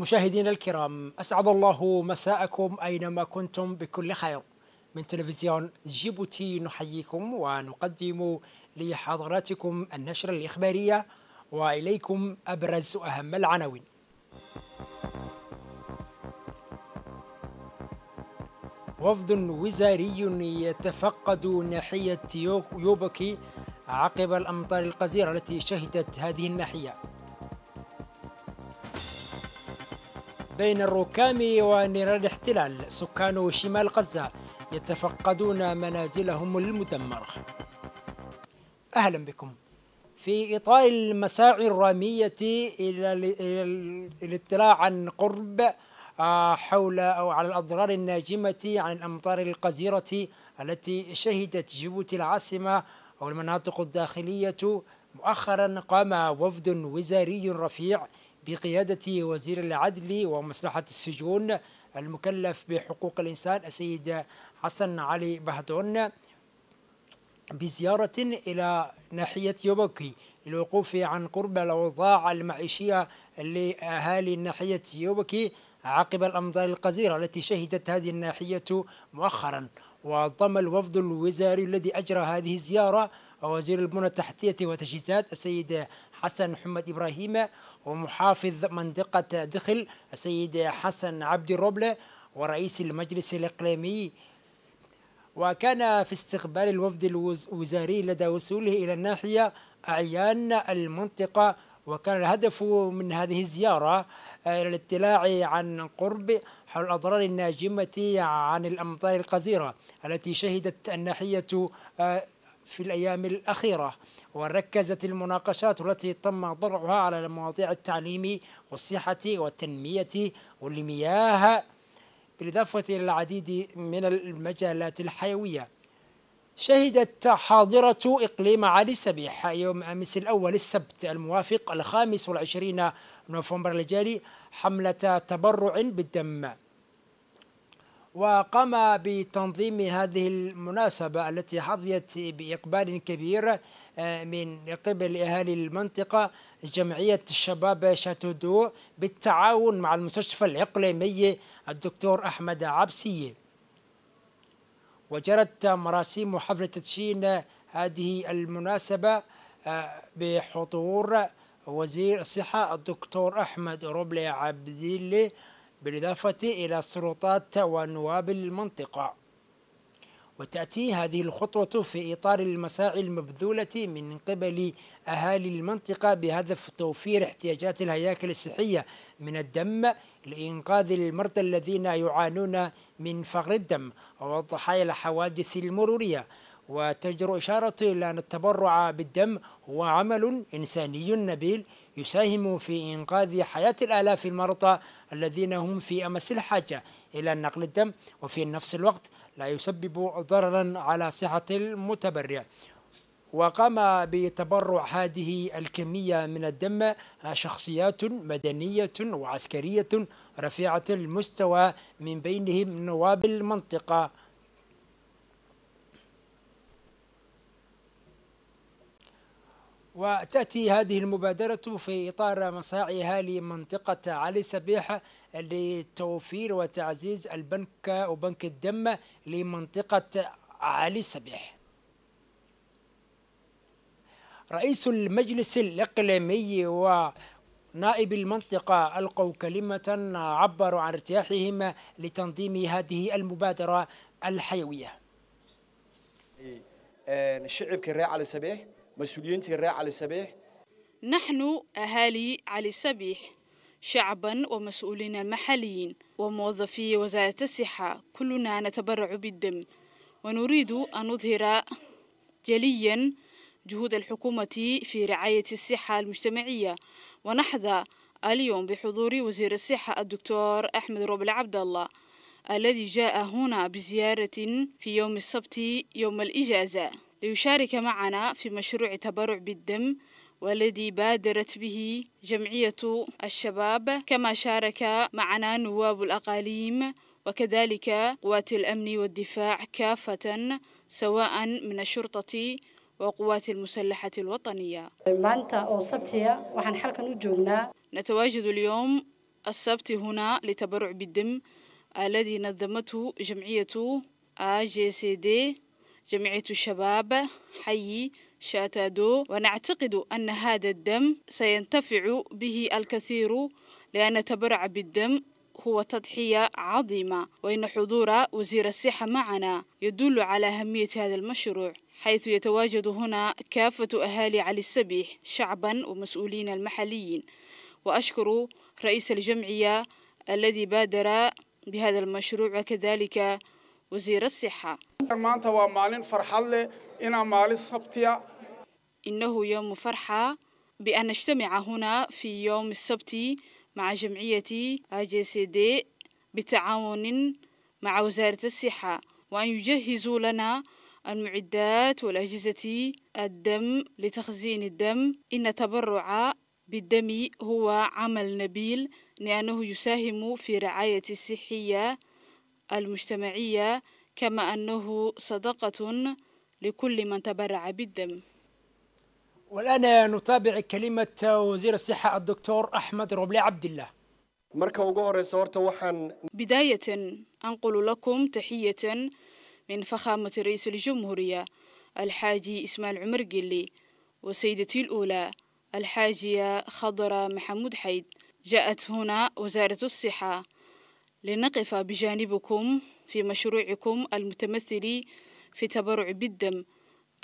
مشاهدينا الكرام أسعد الله مساءكم أينما كنتم بكل خير من تلفزيون جيبوتي نحييكم ونقدم لحضراتكم النشرة الإخبارية وإليكم أبرز أهم العناوين وفد وزاري يتفقد ناحية يوبكي عقب الأمطار القزيرة التي شهدت هذه الناحية بين الركام ونيران الاحتلال سكان شمال غزة يتفقدون منازلهم المدمرة أهلا بكم في إطار المساعي الرامية إلى الاطلاع عن قرب آه، حول أو على الأضرار الناجمة عن الأمطار القذرة التي شهدت جيبوتي العاصمة أو المناطق الداخلية مؤخرا قام وفد وزاري رفيع بقيادة وزير العدل ومصلحة السجون المكلف بحقوق الإنسان السيد حسن علي بهدون بزيارة إلى ناحية يوبكي للوقوف عن قرب الأوضاع المعيشية لأهالي ناحية يوبكي عقب الأمطار القذرة التي شهدت هذه الناحية مؤخرا وانضم الوفد الوزاري الذي أجرى هذه الزيارة وزير البنى التحتية والتجهيزات السيد حسن محمد إبراهيم ومحافظ منطقة دخل السيد حسن عبد الروبلة ورئيس المجلس الإقليمي وكان في استقبال الوفد الوزاري لدى وصوله إلى الناحية أعيان المنطقة وكان الهدف من هذه الزيارة آه، الاطلاع عن قرب حول الأضرار الناجمة عن الأمطار القذرة التي شهدت الناحية آه، في الأيام الأخيرة وركزت المناقشات التي تم طرحها على المواضيع التعليم والصحة والتنمية والمياه بالإضافة إلى العديد من المجالات الحيوية شهدت حاضرة إقليم علي سبيح يوم أمس الأول السبت الموافق الخامس والعشرين نوفمبر الجاري حملة تبرع بالدم وقام بتنظيم هذه المناسبة التي حظيت بإقبال كبير آه، من قبل أهالي المنطقة جمعية الشباب شاتودو بالتعاون مع المستشفى الإقليمي الدكتور أحمد عبسي وجرت مراسيم حفل تدشين هذه المناسبة آه، بحضور وزير الصحة الدكتور أحمد روبلي عبدلي بالإضافة إلى السلطات ونواب المنطقة وتأتي هذه الخطوة في إطار المساعي المبذولة من قبل أهالي المنطقة بهدف توفير احتياجات الهياكل الصحية من الدم لإنقاذ المرضى الذين يعانون من فقر الدم والضحايا الحوادث المرورية وتجر إشارة إلى أن التبرع بالدم هو عمل إنساني نبيل يساهم في إنقاذ حياة الآلاف المرضى الذين هم في أمس الحاجة إلى نقل الدم وفي نفس الوقت لا يسبب ضررا على صحة المتبرع وقام بتبرع هذه الكمية من الدم شخصيات مدنية وعسكرية رفيعة المستوى من بينهم نواب المنطقة وتأتي هذه المبادرة في إطار مساعيها لمنطقة علي سبيح لتوفير وتعزيز البنك وبنك الدم لمنطقة علي سبيح رئيس المجلس الإقليمي و نائب المنطقة ألقوا كلمة عبروا عن ارتياحهم لتنظيم هذه المبادرة الحيوية إيه، آه، الشعب كراع على سبيح مسؤوليين الراعي علي السبيح نحن أهالي علي السبيح شعبا ومسؤولين محليين وموظفي وزارة الصحة كلنا نتبرع بالدم ونريد أن نظهر جليا جهود الحكومة في رعاية الصحة المجتمعية ونحظى اليوم بحضور وزير الصحة الدكتور أحمد روبل عبد الله الذي جاء هنا بزيارة في يوم السبت يوم الإجازة ليشارك معنا في مشروع تبرع بالدم والذي بادرت به جمعية الشباب كما شارك معنا نواب الأقاليم وكذلك قوات الأمن والدفاع كافة سواء من الشرطة وقوات المسلحة الوطنية نتواجد اليوم السبت هنا لتبرع بالدم الذي نظمته جمعية AGCD جمعية الشباب حي شاتادو ونعتقد أن هذا الدم سينتفع به الكثير لأن تبرع بالدم هو تضحية عظيمة وإن حضور وزير الصحة معنا يدل على أهمية هذا المشروع حيث يتواجد هنا كافة أهالي علي السبيح شعبا ومسؤولين المحليين وأشكر رئيس الجمعية الذي بادر بهذا المشروع وكذلك وزير الصحة إنه يوم فرحة بأن نجتمع هنا في يوم السبت مع جمعية سي دي بتعاون مع وزارة الصحة وأن يجهزوا لنا المعدات والأجهزة الدم لتخزين الدم إن تبرع بالدم هو عمل نبيل لأنه يساهم في رعاية الصحية المجتمعية كما أنه صدقة لكل من تبرع بالدم والآن نتابع كلمة وزير الصحة الدكتور أحمد ربلي عبد الله بداية أنقل لكم تحية من فخامة رئيس الجمهورية الحاجي إسماعيل عمر قلي وسيدتي الأولى الحاجية خضرة محمود حيد جاءت هنا وزارة الصحة لنقف بجانبكم في مشروعكم المتمثل في تبرع بالدم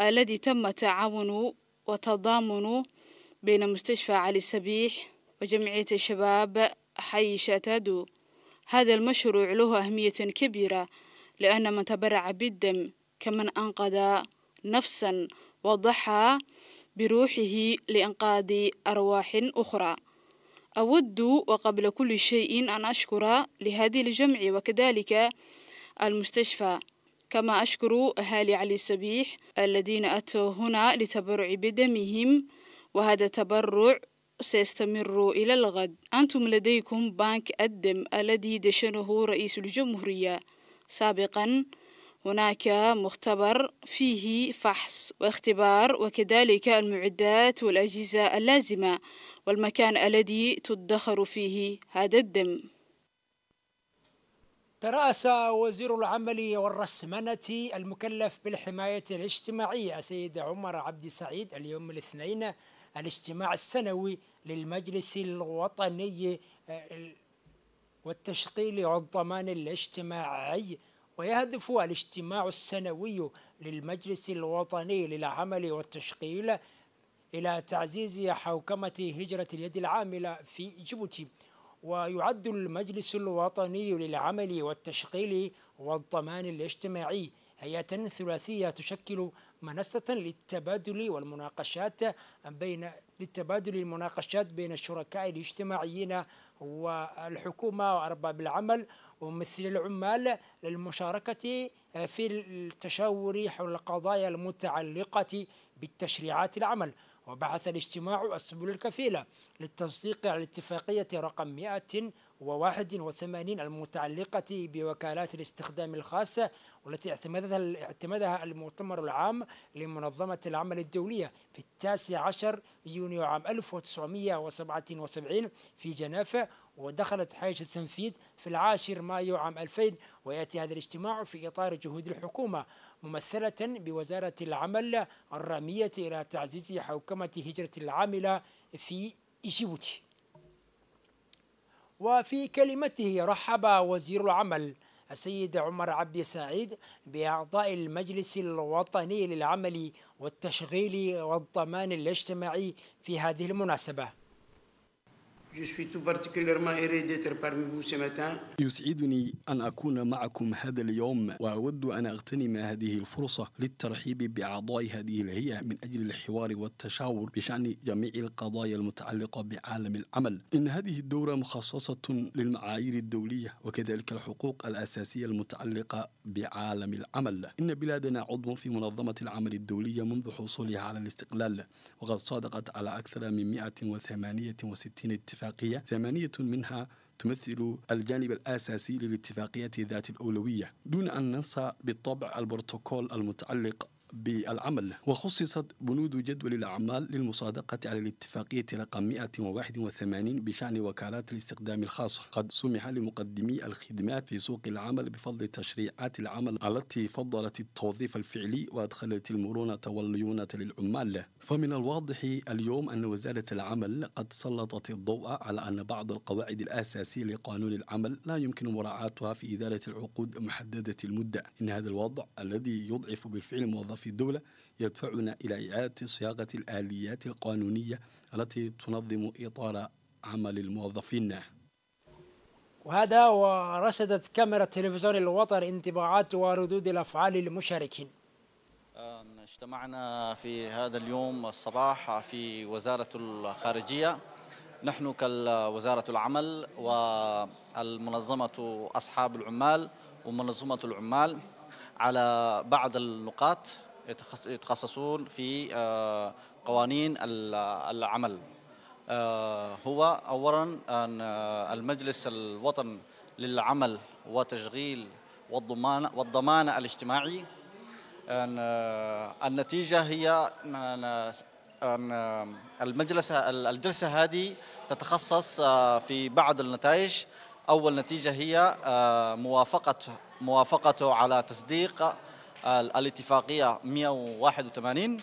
الذي تم تعاون وتضامن بين مستشفى علي السبيح وجمعية الشباب حي شاتادو هذا المشروع له أهمية كبيرة لأن من تبرع بالدم كمن أنقذ نفسا وضحى بروحه لإنقاذ أرواح أخرى أود وقبل كل شيء أن أشكر لهذه الجمعية وكذلك المستشفى كما أشكر أهالي علي السبيح الذين أتوا هنا لتبرع بدمهم وهذا التبرع سيستمر إلى الغد أنتم لديكم بنك الدم الذي دشنه رئيس الجمهورية سابقا هناك مختبر فيه فحص واختبار وكذلك المعدات والأجهزة اللازمة والمكان الذي تدخر فيه هذا الدم ترأس وزير العمل والرسمنة المكلف بالحماية الاجتماعية سيد عمر عبد سعيد اليوم الاثنين الاجتماع السنوي للمجلس الوطني آه، والتشغيل والضمان الاجتماعي ويهدف الاجتماع السنوي للمجلس الوطني للعمل والتشغيل إلى تعزيز حوكمة هجرة اليد العاملة في جيبوتي ويعد المجلس الوطني للعمل والتشغيل والضمان الاجتماعي هيئة ثلاثية تشكل منصة للتبادل والمناقشات بين للتبادل المناقشات بين الشركاء الاجتماعيين والحكومة وأرباب العمل وممثلي العمال للمشاركة آه، في التشاور حول القضايا المتعلقة بالتشريعات العمل وبحث الاجتماع السبل الكفيلة للتصديق على اتفاقية رقم 181 المتعلقة بوكالات الاستخدام الخاصة والتي اعتمدها اعتمدها المؤتمر العام لمنظمة العمل الدولية في التاسع عشر يونيو عام 1977 في جنيف ودخلت حيش التنفيذ في العاشر مايو عام 2000 ويأتي هذا الاجتماع في إطار جهود الحكومة ممثلة بوزارة العمل الرامية إلى تعزيز حوكمة هجرة العاملة في جيبوتي وفي كلمته رحب وزير العمل السيد عمر عبد سعيد بأعضاء المجلس الوطني للعمل والتشغيل والضمان الاجتماعي في هذه المناسبة يسعدني أن أكون معكم هذا اليوم وأود أن أغتنم هذه الفرصة للترحيب بأعضاء هذه الهيئة من أجل الحوار والتشاور بشأن جميع القضايا المتعلقة بعالم العمل. إن هذه الدورة مخصصة للمعايير الدولية وكذلك الحقوق الأساسية المتعلقة بعالم العمل. إن بلادنا عضو في منظمة العمل الدولية منذ حصولها على الاستقلال وقد صادقت على أكثر من 168 اتفاق الاتفاقية ثمانية منها تمثل الجانب الأساسي للاتفاقية ذات الأولوية دون أن ننسى بالطبع البروتوكول المتعلق بالعمل وخصصت بنود جدول الأعمال للمصادقة على الاتفاقية رقم 181 بشأن وكالات الاستخدام الخاصة قد سمح لمقدمي الخدمات في سوق العمل بفضل تشريعات العمل التي فضلت التوظيف الفعلي وأدخلت المرونة والليونة للعمال فمن الواضح اليوم أن وزارة العمل قد سلطت الضوء على أن بعض القواعد الأساسية لقانون العمل لا يمكن مراعاتها في إدارة العقود محددة المدة إن هذا الوضع الذي يضعف بالفعل موظفي في الدولة يدفعنا إلى إعادة صياغة الآليات القانونية التي تنظم إطار عمل الموظفين وهذا ورصدت كاميرا التلفزيون الوطن انطباعات وردود الأفعال المشاركين اجتمعنا في هذا اليوم الصباح في وزارة الخارجية نحن كوزارة العمل والمنظمة أصحاب العمال ومنظمة العمال على بعض النقاط يتخصصون في آه، قوانين العمل آه، هو اولا آه، المجلس الوطني للعمل وتشغيل والضمان والضمان الاجتماعي النتيجه هي ان المجلس الجلسه هذه تتخصص في بعض النتائج اول نتيجه هي موافقه موافقته على تصديق الاتفاقية 181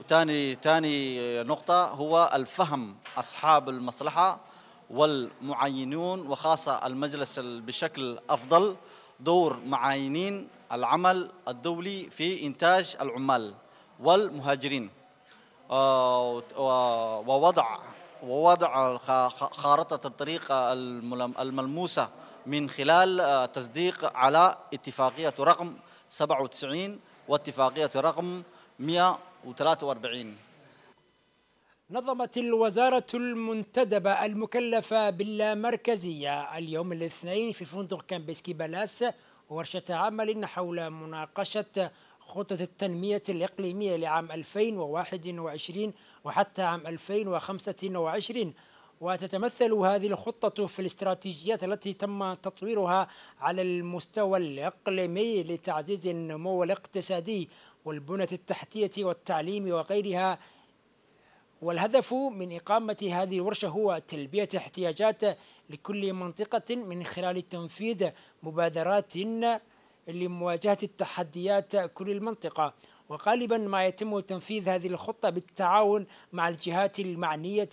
وثاني ثاني نقطة هو الفهم أصحاب المصلحة والمعينون وخاصة المجلس بشكل أفضل دور معاينين العمل الدولي في إنتاج العمال والمهاجرين آه، ووضع ووضع خارطة الطريق الملموسة من خلال آه، تصديق على اتفاقية رقم 97 واتفاقية رقم 143 نظمت الوزارة المنتدبة المكلفة باللامركزية اليوم الاثنين في فندق كامبسكي بلاس ورشة عمل حول مناقشة خطة التنمية الإقليمية لعام 2021 وحتى عام 2025 وتتمثل هذه الخطة في الاستراتيجيات التي تم تطويرها على المستوى الإقليمي لتعزيز النمو الاقتصادي والبنى التحتية والتعليم وغيرها والهدف من إقامة هذه الورشة هو تلبية احتياجات لكل منطقة من خلال تنفيذ مبادرات لمواجهة التحديات كل المنطقة وغالبا ما يتم تنفيذ هذه الخطة بالتعاون مع الجهات المعنية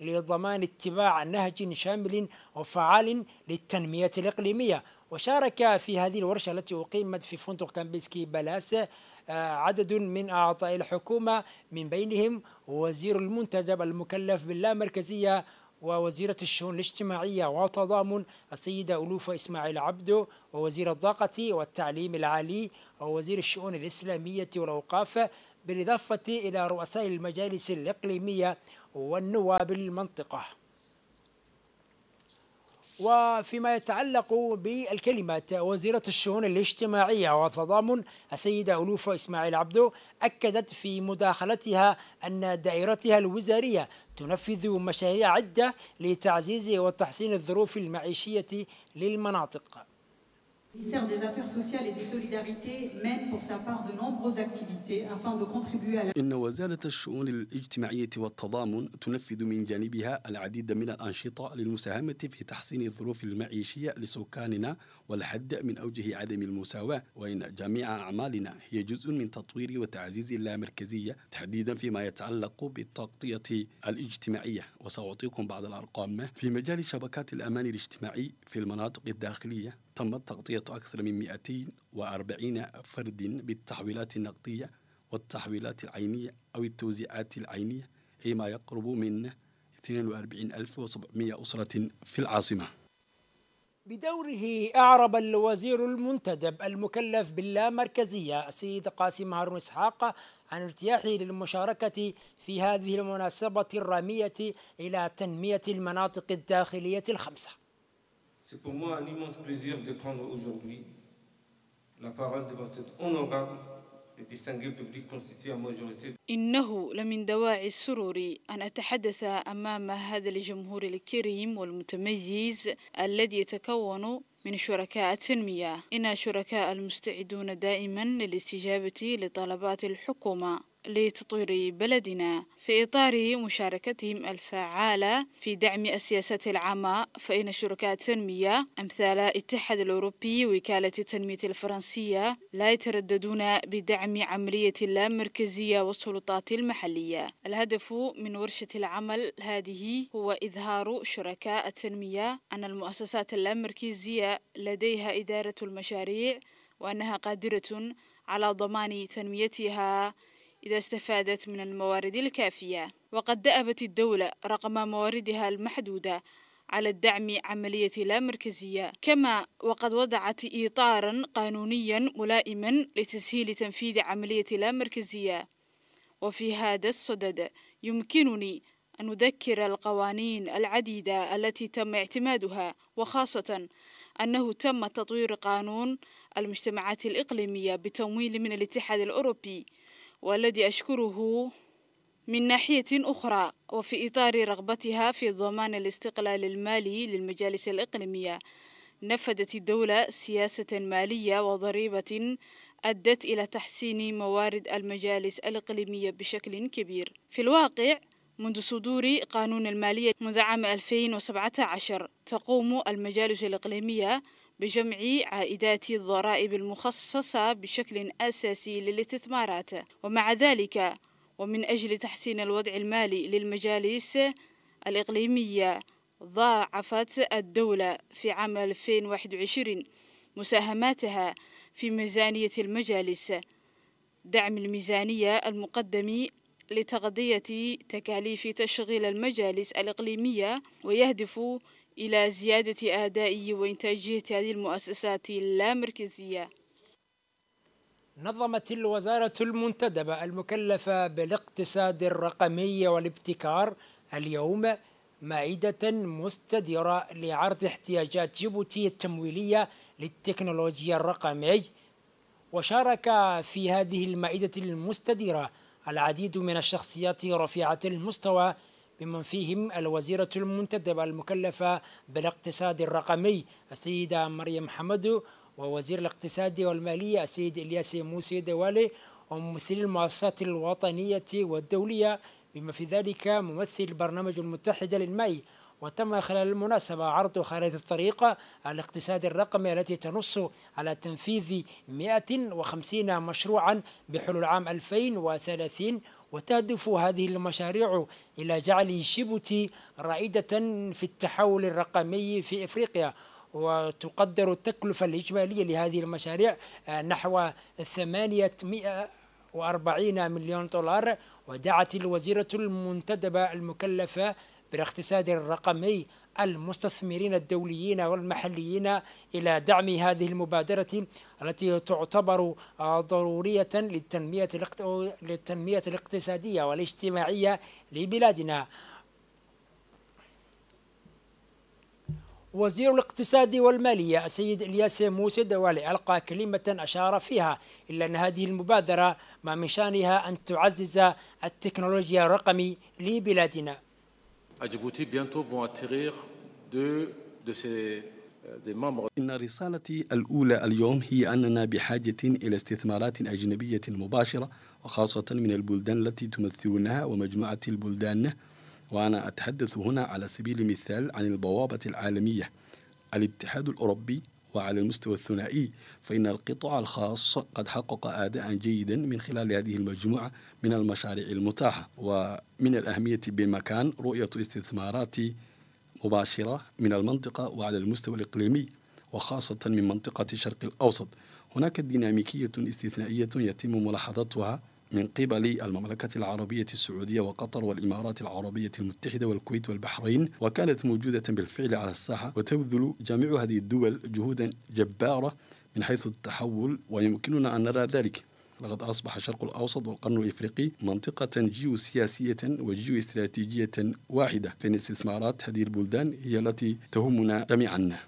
لضمان اتباع نهج شامل وفعال للتنمية الإقليمية وشارك في هذه الورشة التي أقيمت في فندق كامبيسكي بلاسة آه، عدد من أعضاء الحكومة من بينهم وزير المنتدب المكلف باللامركزية ووزيرة الشؤون الاجتماعية والتضامن السيدة ألوفة إسماعيل عبدو ووزير الطاقة والتعليم العالي ووزير الشؤون الإسلامية والأوقاف بالإضافة إلى رؤساء المجالس الإقليمية والنواب المنطقة وفيما يتعلق بالكلمة وزيرة الشؤون الاجتماعية والتضامن السيدة ألوفة إسماعيل عبدو أكدت في مداخلتها أن دائرتها الوزارية تنفذ مشاريع عدة لتعزيز وتحسين الظروف المعيشية للمناطق Le ministère des Affaires sociales et des solidarités mène pour sa part de nombreuses activités afin de contribuer à la... إن وزارة الشؤون الاجتماعية والتضامن تنفذ من جانبها العديد من الأنشطة للمساهمة في تحسين الظروف المعيشية لسكاننا والحد من أوجه عدم المساواة وإن جميع أعمالنا هي جزء من تطوير وتعزيز اللامركزية تحديدا فيما يتعلق بالتغطية الاجتماعية وسأعطيكم بعض الأرقام في مجال شبكات الأمان الاجتماعي في المناطق الداخلية تمت تغطية أكثر من 240 فرد بالتحويلات النقدية والتحويلات العينية أو التوزيعات العينية ما يقرب من 42700 أسرة في العاصمة بدوره أعرب الوزير المنتدب المكلف باللامركزية السيد قاسم هارون إسحاق عن ارتياحه للمشاركة في هذه المناسبة الرامية إلى تنمية المناطق الداخلية الخمسة. C'est pour moi un immense plaisir de prendre aujourd'hui la parole devant cette honorable إنه لمن دواعي السرور أن أتحدث أمام هذا الجمهور الكريم والمتميز الذي يتكون من شركاء التنمية إن شركاء المستعدون دائما للاستجابة لطلبات الحكومة لتطوير بلدنا في إطار مشاركتهم الفعالة في دعم السياسة العامة فإن شركاء التنمية أمثال الاتحاد الأوروبي وكالة التنمية الفرنسية لا يترددون بدعم عملية اللامركزية والسلطات المحلية الهدف من ورشة العمل هذه هو إظهار شركاء التنمية أن المؤسسات اللامركزية لديها إدارة المشاريع وأنها قادرة على ضمان تنميتها إذا استفادت من الموارد الكافية وقد دأبت الدولة رغم مواردها المحدودة على الدعم عملية لا مركزية كما وقد وضعت إطارا قانونيا ملائما لتسهيل تنفيذ عملية لا مركزية وفي هذا الصدد يمكنني أن أذكر القوانين العديدة التي تم اعتمادها وخاصة أنه تم تطوير قانون المجتمعات الإقليمية بتمويل من الاتحاد الأوروبي والذي أشكره من ناحية أخرى وفي إطار رغبتها في ضمان الاستقلال المالي للمجالس الإقليمية نفذت الدولة سياسة مالية وضريبة أدت إلى تحسين موارد المجالس الإقليمية بشكل كبير في الواقع منذ صدور قانون المالية منذ عام 2017 تقوم المجالس الإقليمية بجمع عائدات الضرائب المخصصة بشكل أساسي للاستثمارات ومع ذلك ومن أجل تحسين الوضع المالي للمجالس الإقليمية ضاعفت الدولة في عام 2021 مساهماتها في ميزانية المجالس دعم الميزانية المقدم لتغطية تكاليف تشغيل المجالس الإقليمية ويهدف إلى زيادة أدائه وإنتاجية هذه المؤسسات اللامركزية نظمت الوزارة المنتدبة المكلفة بالاقتصاد الرقمي والابتكار اليوم مائدة مستديرة لعرض احتياجات جيبوتي التمويلية للتكنولوجيا الرقمي وشارك في هذه المائدة المستديرة العديد من الشخصيات رفيعة المستوى بمن فيهم الوزيرة المنتدبة المكلفة بالاقتصاد الرقمي السيدة مريم حمدو ووزير الاقتصاد والمالية السيد إلياس موسي دوالي وممثل المؤسسات الوطنية والدولية بما في ذلك ممثل البرنامج المتحدة للماء وتم خلال المناسبة عرض خريطة الطريق الاقتصاد الرقمي التي تنص على تنفيذ 150 مشروعا بحلول عام 2030 وتهدف هذه المشاريع إلى جعل جيبوتي رائدة في التحول الرقمي في إفريقيا وتقدر التكلفة الإجمالية لهذه المشاريع آه، نحو 840 مليون دولار ودعت الوزيرة المنتدبة المكلفة بالاقتصاد الرقمي المستثمرين الدوليين والمحليين إلى دعم هذه المبادرة التي تعتبر آه، ضرورية للتنمية للتنمية الاقتصادية والاجتماعية لبلادنا. وزير الاقتصاد والمالية السيد إلياس موسى دوالي ألقى كلمة أشار فيها إلا أن هذه المبادرة ما من شأنها أن تعزز التكنولوجيا الرقمي لبلادنا à Djibouti bientôt vont atterrir deux de ces euh, إن رسالتي الأولى اليوم هي أننا بحاجة إلى استثمارات أجنبية مباشرة وخاصة من البلدان التي تمثلونها ومجموعة البلدان وأنا أتحدث هنا على سبيل المثال عن البوابة العالمية الاتحاد الأوروبي وعلى المستوى الثنائي فإن القطاع الخاص قد حقق أداء جيدا من خلال هذه المجموعة من المشاريع المتاحة ومن الأهمية بمكان رؤية استثمارات مباشرة من المنطقة وعلى المستوى الإقليمي وخاصة من منطقة الشرق الأوسط هناك ديناميكية استثنائية يتم ملاحظتها من قبل المملكة العربية السعودية وقطر والإمارات العربية المتحدة والكويت والبحرين وكانت موجودة بالفعل على الساحة وتبذل جميع هذه الدول جهودا جبارة من حيث التحول ويمكننا أن نرى ذلك لقد أصبح الشرق الأوسط والقرن الإفريقي منطقة جيوسياسية وجيوستراتيجية واحدة فإن استثمارات هذه البلدان هي التي تهمنا جميعا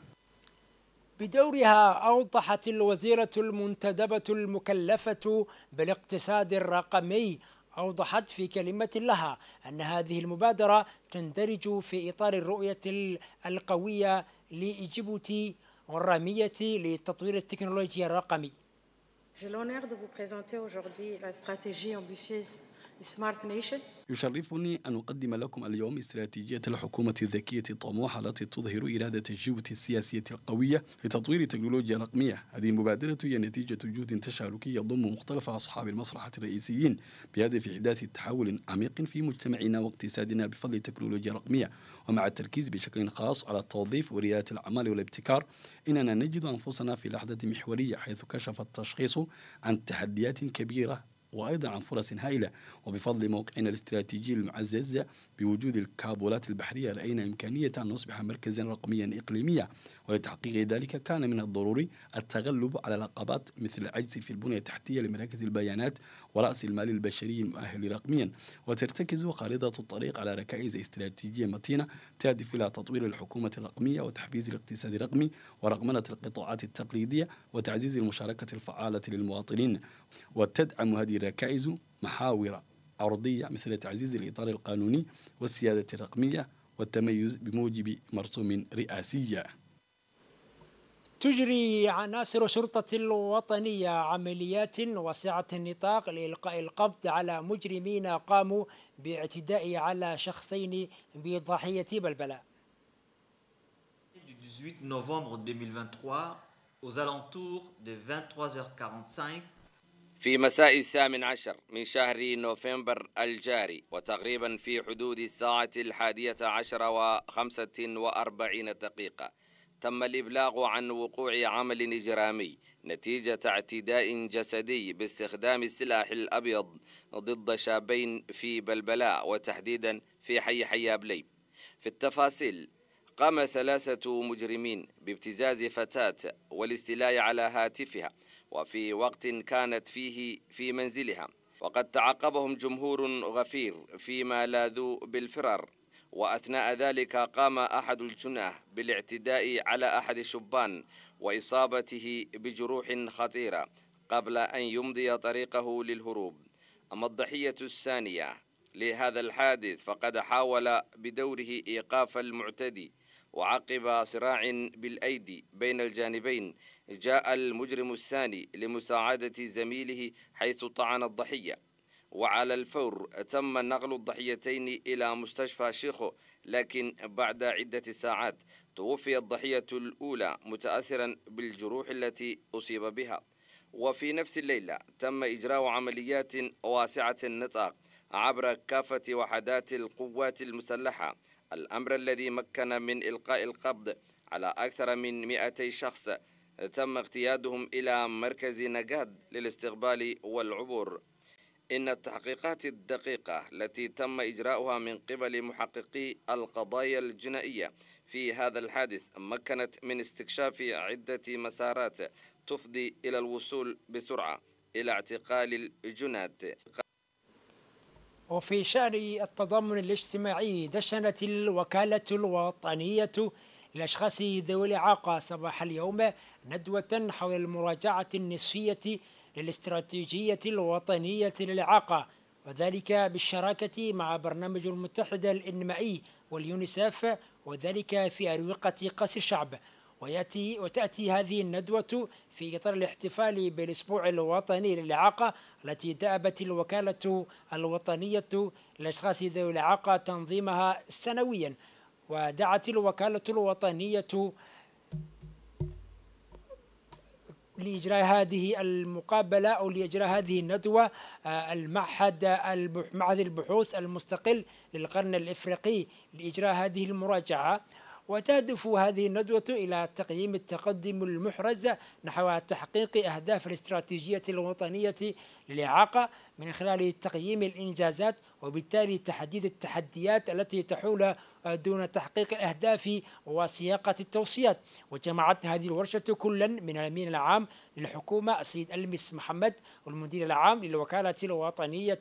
بدورها أوضحت الوزيرة المنتدبة المكلفة بالاقتصاد الرقمي أوضحت في كلمة لها أن هذه المبادرة تندرج في إطار الرؤية القوية لجيبوتي والرامية لتطوير التكنولوجيا الرقمي J'ai l'honneur de vous présenter aujourd'hui la stratégie ambitieuse Smart Nation. يشرفني أن أقدم لكم اليوم استراتيجية الحكومة الذكية الطموحة التي تظهر إرادة الجهود السياسية القوية لتطوير التكنولوجيا الرقمية هذه المبادرة هي نتيجة جهد تشاركي يضم مختلف أصحاب المسرحة الرئيسيين بهدف إحداث تحول عميق في مجتمعنا واقتصادنا بفضل التكنولوجيا الرقمية ومع التركيز بشكل خاص على التوظيف وريادة الأعمال والابتكار إننا نجد أنفسنا في لحظة محورية حيث كشف التشخيص عن تحديات كبيرة وأيضا عن فرص هائلة وبفضل موقعنا الاستراتيجي المعزز بوجود الكابولات البحرية رأينا إمكانية أن نصبح مركزا رقميا إقليميا ولتحقيق ذلك كان من الضروري التغلب على العقبات مثل العجز في البنية التحتية لمراكز البيانات ورأس المال البشري المؤهل رقميا وترتكز خريطة الطريق على ركائز استراتيجية متينة تهدف إلى تطوير الحكومة الرقمية وتحفيز الاقتصاد الرقمي ورقمنة القطاعات التقليدية وتعزيز المشاركة الفعالة للمواطنين وتدعم هذه الركائز محاور عرضية مثل تعزيز الإطار القانوني والسيادة الرقمية والتميز بموجب مرسوم رئاسية تجري عناصر شرطة الوطنية عمليات واسعة النطاق لإلقاء القبض على مجرمين قاموا باعتداء على شخصين بضحية بلبلة du 18 novembre 2023 aux alentours de 23h45 في مساء الثامن عشر من شهر نوفمبر الجاري وتقريبا في حدود الساعة الحادية عشر وخمسة وأربعين دقيقة تم الإبلاغ عن وقوع عمل إجرامي نتيجة اعتداء جسدي باستخدام السلاح الأبيض ضد شابين في بلبلاء وتحديدا في حي حيابلي في التفاصيل قام ثلاثة مجرمين بابتزاز فتاة والاستيلاء على هاتفها وفي وقت كانت فيه في منزلها وقد تعقبهم جمهور غفير فيما لاذوا بالفرار وأثناء ذلك قام أحد الجناه بالاعتداء على أحد الشبان وإصابته بجروح خطيرة قبل أن يمضي طريقه للهروب أما الضحية الثانية لهذا الحادث فقد حاول بدوره إيقاف المعتدي وعقب صراع بالأيدي بين الجانبين جاء المجرم الثاني لمساعدة زميله حيث طعن الضحية وعلى الفور تم نقل الضحيتين إلى مستشفى شيخو لكن بعد عدة ساعات توفي الضحية الأولى متأثرا بالجروح التي أصيب بها وفي نفس الليلة تم إجراء عمليات واسعة النطاق عبر كافة وحدات القوات المسلحة الأمر الذي مكن من إلقاء القبض على أكثر من 200 شخص تم اقتيادهم إلى مركز نجاد للاستقبال والعبور إن التحقيقات الدقيقة التي تم إجراؤها من قبل محققي القضايا الجنائية في هذا الحادث مكنت من استكشاف عدة مسارات تفضي إلى الوصول بسرعة إلى اعتقال الجنات وفي شأن التضامن الاجتماعي دشنت الوكالة الوطنية للأشخاص ذوي الإعاقة صباح اليوم ندوة حول المراجعة النصفية للاستراتيجية الوطنية للإعاقة وذلك بالشراكة مع برنامج المتحدة الإنمائي واليونيسف وذلك في أروقة قصر الشعب ويأتي وتأتي هذه الندوة في إطار الاحتفال بالأسبوع الوطني للإعاقة التي دأبت الوكالة الوطنية للأشخاص ذوي الإعاقة تنظيمها سنوياً ودعت الوكالة الوطنية لإجراء هذه المقابلة أو لإجراء هذه الندوة آه، المعهد معهد البحوث المستقل للقرن الإفريقي لإجراء هذه المراجعة وتهدف هذه الندوة إلى تقييم التقدم المحرز نحو تحقيق أهداف الاستراتيجية الوطنية للإعاقة من خلال تقييم الإنجازات وبالتالي تحديد التحديات التي تحول آه، دون تحقيق الأهداف وسياقة التوصيات وجمعت هذه الورشة كلا من الأمين العام للحكومة السيد المس محمد والمدير العام للوكالة الوطنية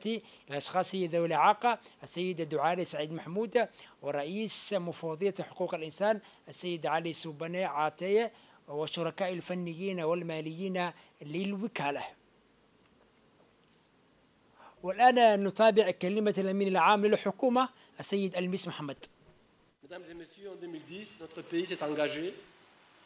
للأشخاص ذوي الإعاقة السيد دعالي سعيد محمود ورئيس مفوضية حقوق الإنسان السيد علي سوباني عاتية وشركاء الفنيين والماليين للوكاله والآن نتابع كلمة الأمين العام للحكومة السيد الميس محمد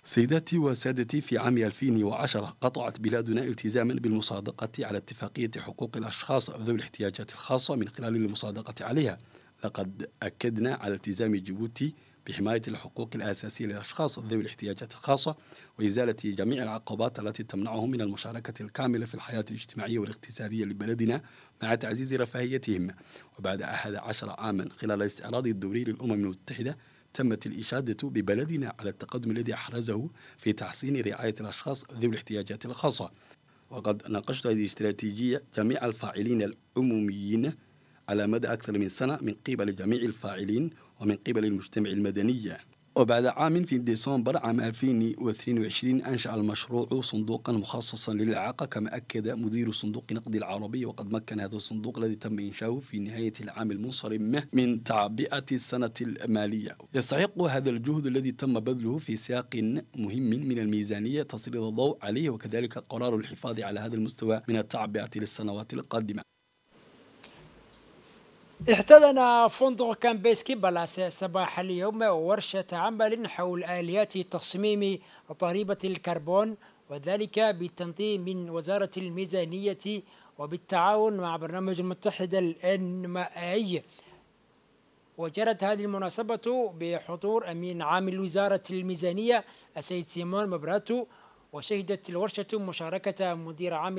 سيداتي وسادتي في عام 2010 قطعت بلادنا التزاما بالمصادقة على اتفاقية حقوق الأشخاص ذوي الاحتياجات الخاصة من خلال المصادقة عليها لقد أكدنا على التزام جيبوتي بحماية الحقوق الأساسية للأشخاص ذوي الاحتياجات الخاصة وإزالة جميع العقبات التي تمنعهم من المشاركة الكاملة في الحياة الاجتماعية والاقتصادية لبلدنا مع تعزيز رفاهيتهم وبعد أحد عشر عاما خلال الاستعراض الدوري للأمم المتحدة تمت الإشادة ببلدنا على التقدم الذي أحرزه في تحسين رعاية الأشخاص ذوي الاحتياجات الخاصة وقد ناقشت هذه الاستراتيجية جميع الفاعلين الأمميين على مدى أكثر من سنة من قبل جميع الفاعلين ومن قبل المجتمع المدني وبعد عام في ديسمبر عام 2022 أنشأ المشروع صندوقا مخصصا للإعاقة كما أكد مدير صندوق نقد العربي وقد مكن هذا الصندوق الذي تم إنشاؤه في نهاية العام المنصرم من تعبئة السنة المالية يستحق هذا الجهد الذي تم بذله في سياق مهم من الميزانية تسليط الضوء عليه وكذلك قرار الحفاظ على هذا المستوى من التعبئة للسنوات القادمة احتضن فندق كامبيسكي بلاس صباح اليوم ورشة عمل حول آليات تصميم ضريبة الكربون وذلك بالتنظيم من وزارة الميزانية وبالتعاون مع برنامج المتحدة الأنمائي وجرت هذه المناسبة بحضور أمين عام الوزارة الميزانية السيد سيمون مبراتو وشهدت الورشة مشاركة مدير عام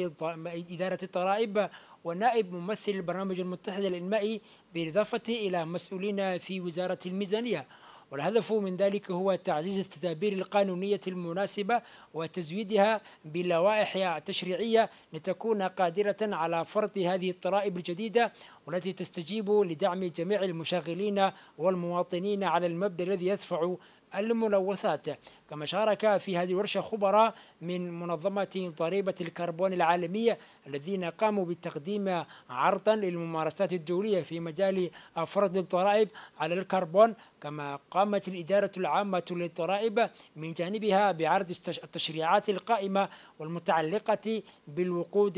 إدارة الضرائب ونائب ممثل البرنامج المتحد الإنمائي بالإضافة إلى مسؤولين في وزارة الميزانية والهدف من ذلك هو تعزيز التدابير القانونية المناسبة وتزويدها بلوائح تشريعية لتكون قادرة على فرض هذه الضرائب الجديدة والتي تستجيب لدعم جميع المشغلين والمواطنين على المبدأ الذي يدفع الملوثات كما شارك في هذه الورشة خبراء من منظمة ضريبة الكربون العالمية الذين قاموا بتقديم عرضا للممارسات الدولية في مجال فرض الضرائب على الكربون كما قامت الإدارة العامة للضرائب من جانبها بعرض التشريعات القائمة والمتعلقة بالوقود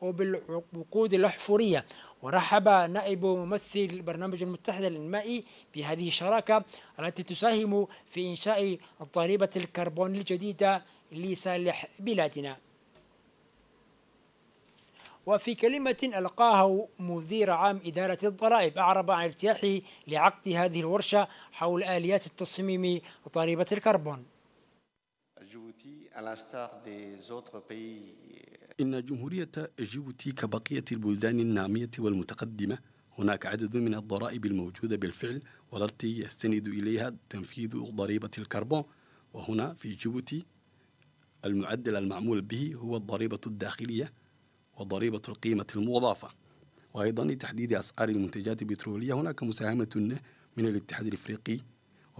وبالعقود الأحفورية ورحب نائب ممثل البرنامج المتحدة الإنمائي بهذه الشراكة التي تساهم في إنشاء الضريبة الكربون الجديدة لصالح بلادنا وفي كلمة ألقاها مدير عام إدارة الضرائب أعرب عن ارتياحه لعقد هذه الورشة حول آليات التصميم ضريبة الكربون. إن جمهورية جيبوتي كبقية البلدان النامية والمتقدمة هناك عدد من الضرائب الموجودة بالفعل والتي يستند إليها تنفيذ ضريبة الكربون وهنا في جيبوتي المعدل المعمول به هو الضريبة الداخلية وضريبة القيمة المضافة وأيضا لتحديد أسعار المنتجات البترولية هناك مساهمة من الاتحاد الإفريقي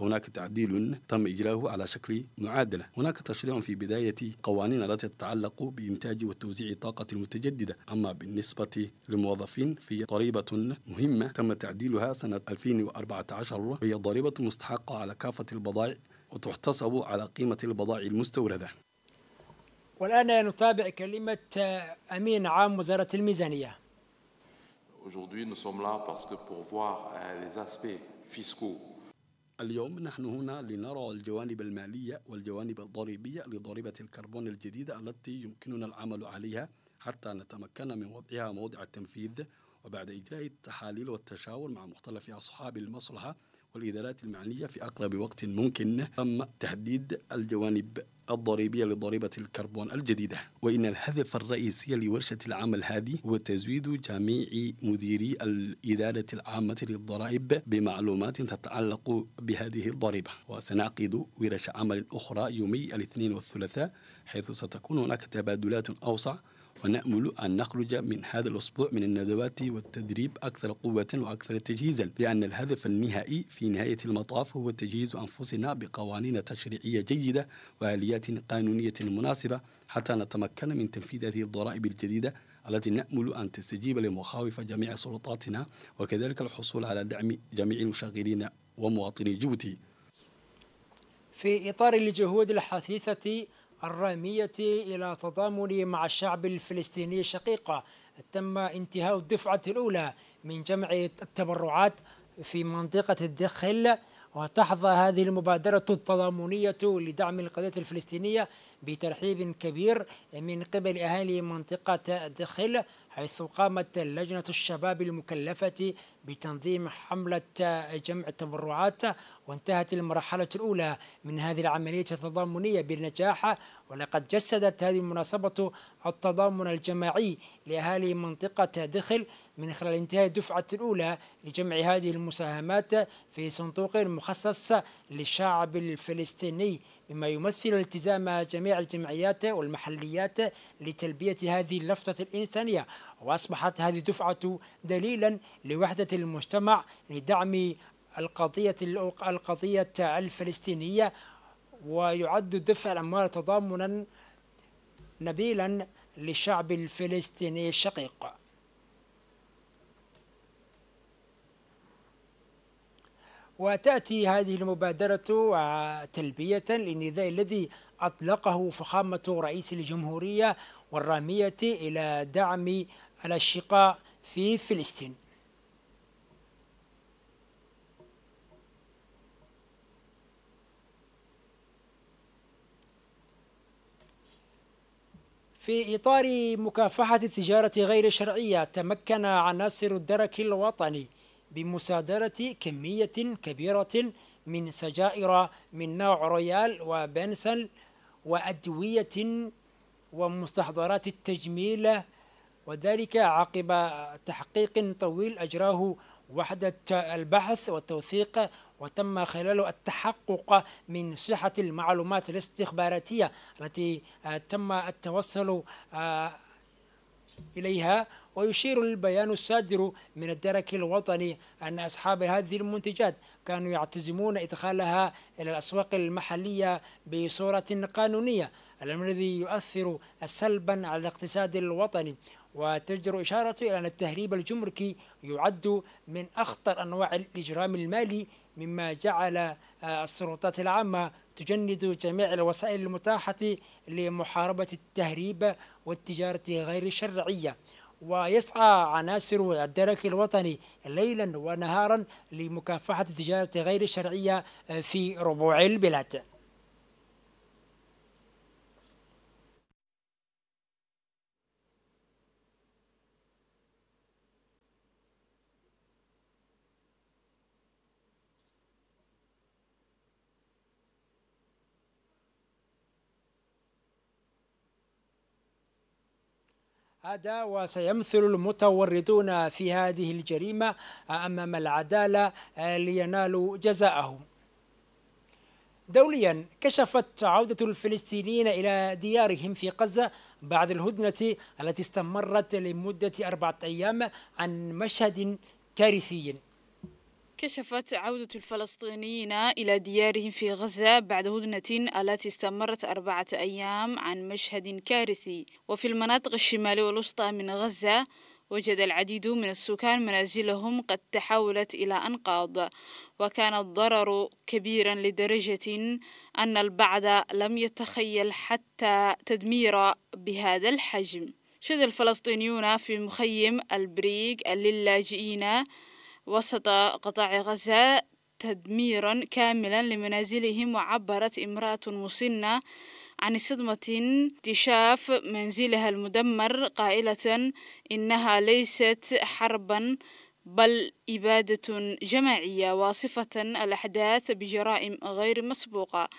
هناك تعديل تم إجراؤه على شكل معادلة هناك تشريع في بداية قوانين التي تتعلق بإنتاج وتوزيع الطاقة المتجددة أما بالنسبة للموظفين في ضريبة مهمة تم تعديلها سنة 2014 وهي ضريبة مستحقة على كافة البضائع وتحتسب على قيمة البضائع المستوردة والآن نتابع كلمة آه، أمين عام وزارة الميزانية Aujourd'hui, nous sommes là parce que pour voir euh, les aspects fiscaux اليوم نحن هنا لنرى الجوانب المالية والجوانب الضريبية لضريبة الكربون الجديدة التي يمكننا العمل عليها حتى نتمكن من وضعها موضع التنفيذ وبعد إجراء التحاليل والتشاور مع مختلف أصحاب المصلحة والإدارات المعنية في أقرب وقت ممكن تم تحديد الجوانب الضريبية لضريبة الكربون الجديدة وإن الهدف الرئيسي لورشة العمل هذه هو تزويد جميع مديري الإدارة العامة للضرائب بمعلومات تتعلق بهذه الضريبة وسنعقد ورش عمل أخرى يومي الاثنين والثلاثاء حيث ستكون هناك تبادلات أوسع ونأمل أن نخرج من هذا الأسبوع من الندوات والتدريب أكثر قوة وأكثر تجهيزا لأن الهدف النهائي في نهاية المطاف هو تجهيز أنفسنا بقوانين تشريعية جيدة وآليات قانونية مناسبة حتى نتمكن من تنفيذ هذه الضرائب الجديدة التي نأمل أن تستجيب لمخاوف جميع سلطاتنا وكذلك الحصول على دعم جميع المشغلين ومواطني جوتي في إطار الجهود الحثيثة الرامية إلى تضامن مع الشعب الفلسطيني الشقيق تم انتهاء الدفعة الأولى من جمع التبرعات في منطقة الدخل وتحظى هذه المبادرة التضامنية لدعم القضية الفلسطينية بترحيب كبير من قبل أهالي منطقة الدخل حيث قامت لجنة الشباب المكلفة بتنظيم حملة جمع التبرعات وانتهت المرحلة الأولى من هذه العملية التضامنية بالنجاح ولقد جسدت هذه المناسبة التضامن الجماعي لأهالي منطقة دخل من خلال انتهاء الدفعة الأولى لجمع هذه المساهمات في صندوق المخصص للشعب الفلسطيني مما يمثل التزام جميع الجمعيات والمحليات لتلبية هذه اللفتة الإنسانية وأصبحت هذه الدفعة دليلا لوحدة المجتمع لدعم القضية القضية الفلسطينية ويعد دفع الأموال تضامنا نبيلا للشعب الفلسطيني الشقيق وتأتي هذه المبادرة آه، تلبية للنداء الذي أطلقه فخامة رئيس الجمهورية والرامية إلى دعم الأشقاء في فلسطين في إطار مكافحة التجارة غير الشرعية تمكن عناصر الدرك الوطني بمصادرة كمية كبيرة من سجائر من نوع ريال وبنسل وأدوية ومستحضرات التجميل وذلك عقب تحقيق طويل أجراه وحدة البحث والتوثيق وتم خلاله التحقق من صحة المعلومات الاستخباراتية التي آه، تم التوصل آه، إليها ويشير البيان الصادر من الدرك الوطني أن أصحاب هذه المنتجات كانوا يعتزمون إدخالها إلى الأسواق المحلية بصورة قانونية الذي يؤثر سلبا على الاقتصاد الوطني وتجدر إشارة إلى أن التهريب الجمركي يعد من أخطر أنواع الإجرام المالي مما جعل آه، السلطات العامة تجند جميع الوسائل المتاحة لمحاربة التهريب والتجارة غير الشرعية ويسعى عناصر الدرك الوطني ليلا ونهارا لمكافحة التجارة غير الشرعية آه، في ربوع البلاد أدا وسيمثل المتورطون في هذه الجريمة أمام العدالة آه، لينالوا جزاءهم دوليا كشفت عودة الفلسطينيين إلى ديارهم في غزة بعد الهدنة التي استمرت لمدة أربعة أيام عن مشهد كارثي كشفت عودة الفلسطينيين إلى ديارهم في غزة بعد هدنة التي استمرت أربعة أيام عن مشهد كارثي وفي المناطق الشمالية والوسطى من غزة وجد العديد من السكان منازلهم قد تحولت إلى أنقاض وكان الضرر كبيرا لدرجة أن البعض لم يتخيل حتى تدمير بهذا الحجم شد الفلسطينيون في مخيم البريق للاجئين وسط قطاع غزة تدميرا كاملا لمنازلهم وعبرت امرأة مسنة عن صدمة اكتشاف منزلها المدمر قائلة إنها ليست حربا بل إبادة جماعية واصفة الأحداث بجرائم غير مسبوقة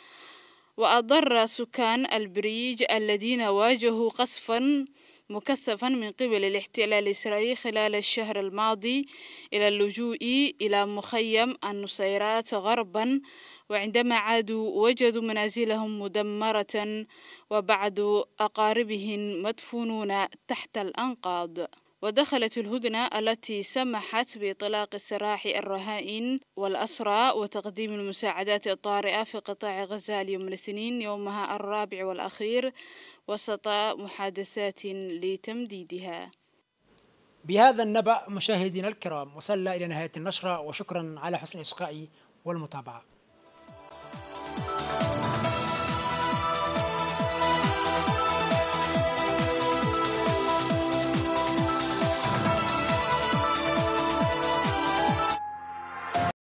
وأضر سكان البريج الذين واجهوا قصفا مكثفا من قبل الاحتلال الإسرائيلي خلال الشهر الماضي إلى اللجوء إلى مخيم النصيرات غربا وعندما عادوا وجدوا منازلهم مدمرة وبعض أقاربهم مدفونون تحت الأنقاض ودخلت الهدنة التي سمحت بإطلاق سراح الرهائن والأسرى وتقديم المساعدات الطارئة في قطاع غزة اليوم الاثنين يومها الرابع والأخير وسط محادثات لتمديدها بهذا النبأ مشاهدينا الكرام وصلنا إلى نهاية النشرة وشكرا على حسن إسقائي والمتابعة